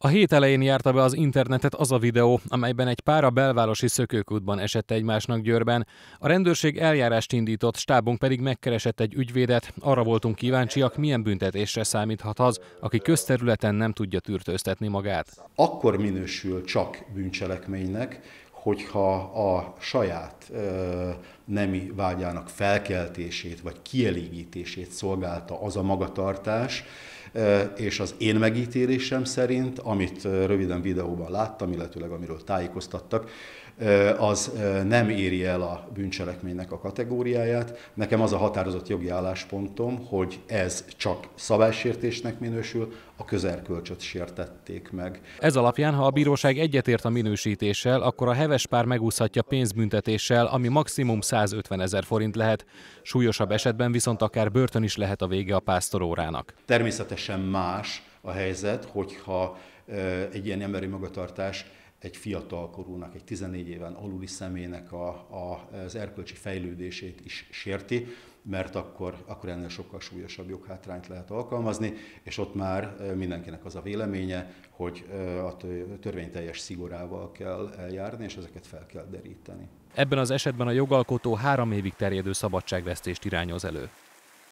A hét elején járta be az internetet az a videó, amelyben egy pár a belvárosi szökőkútban esett egymásnak Győrben. A rendőrség eljárást indított, stábunk pedig megkeresett egy ügyvédet. Arra voltunk kíváncsiak, milyen büntetésre számíthat az, aki közterületen nem tudja tűrtőztetni magát. Akkor minősül csak bűncselekménynek, hogyha a saját ö, nemi vágyának felkeltését vagy kielégítését szolgálta az a magatartás, és az én megítélésem szerint, amit röviden videóban láttam, illetőleg amiről tájékoztattak, az nem éri el a bűncselekménynek a kategóriáját. Nekem az a határozott jogi álláspontom, hogy ez csak szabálysértésnek minősül, a közelkölcsöt sértették meg. Ez alapján, ha a bíróság egyetért a minősítéssel, akkor a heves pár megúszhatja pénzbüntetéssel, ami maximum 150 ezer forint lehet. Súlyosabb esetben viszont akár börtön is lehet a vége a pásztorórának. Természetesen teljesen más a helyzet, hogyha egy ilyen emberi magatartás egy fiatalkorúnak, egy 14 éven aluli személynek a, a, az erkölcsi fejlődését is sérti, mert akkor, akkor ennél sokkal súlyosabb joghátrányt lehet alkalmazni, és ott már mindenkinek az a véleménye, hogy a teljes szigorával kell eljárni, és ezeket fel kell deríteni. Ebben az esetben a jogalkotó három évig terjedő szabadságvesztést irányoz elő.